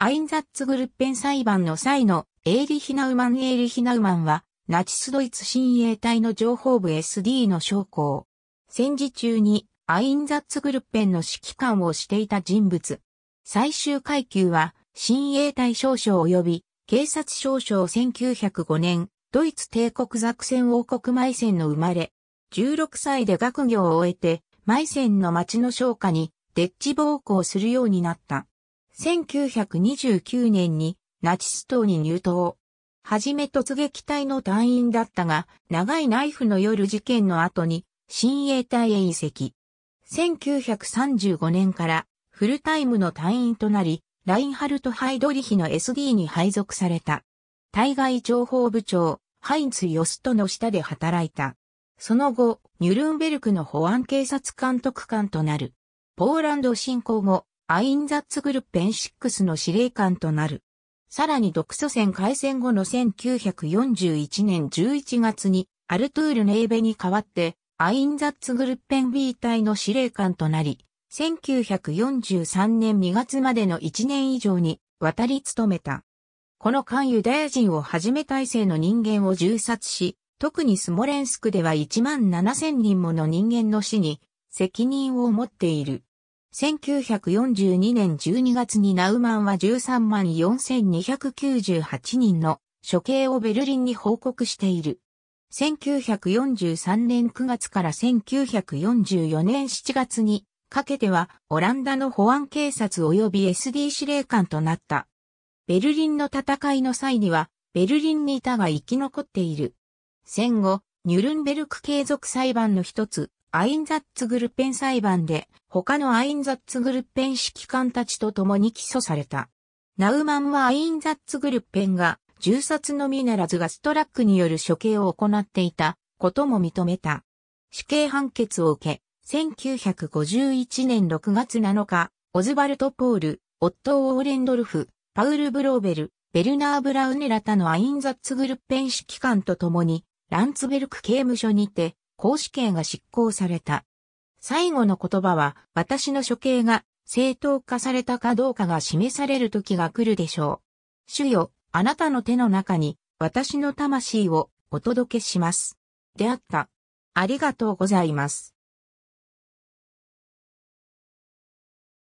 アインザッツグルッペン裁判の際のエーリヒナウマン・エーリヒナウマンは、ナチスドイツ親衛隊の情報部 SD の将校。戦時中にアインザッツグルッペンの指揮官をしていた人物。最終階級は、親衛隊少将及び、警察少将1905年、ドイツ帝国作戦王国マイセンの生まれ、16歳で学業を終えて、マイセンの町の商家に、デッチ暴行するようになった。1929年にナチス党に入党。はじめ突撃隊の隊員だったが、長いナイフの夜事件の後に、新衛隊へ移籍。1935年からフルタイムの隊員となり、ラインハルト・ハイドリヒの SD に配属された。対外情報部長、ハインツ・ヨストの下で働いた。その後、ニュルンベルクの保安警察監督官となる。ポーランド侵攻後、アインザッツグルッペン6の司令官となる。さらに独ソ戦開戦後の1941年11月にアルトゥール・ネーベに代わってアインザッツグルッペン B 隊の司令官となり、1943年2月までの1年以上に渡り務めた。この間ユダヤ人をはじめ体制の人間を銃殺し、特にスモレンスクでは1万7000人もの人間の死に責任を持っている。1942年12月にナウマンは13万4298人の処刑をベルリンに報告している。1943年9月から1944年7月にかけてはオランダの保安警察及び SD 司令官となった。ベルリンの戦いの際にはベルリンにいたが生き残っている。戦後、ニュルンベルク継続裁判の一つ、アインザッツグルペン裁判で他のアインザッツグルペン指揮官たちと共に起訴された。ナウマンはアインザッツグルペンが銃殺のみならずガストラックによる処刑を行っていたことも認めた。死刑判決を受け、1951年6月7日、オズバルト・ポール、オットー・オーレンドルフ、パウル・ブローベル、ベルナー・ブラウネラタのアインザッツグルペン指揮官と共に、ランツベルク刑務所にて、絞刑が執行された。最後の言葉は、私の処刑が正当化されたかどうかが示される時が来るでしょう。主よ、あなたの手の中に、私の魂をお届けします。であった。ありがとうございます。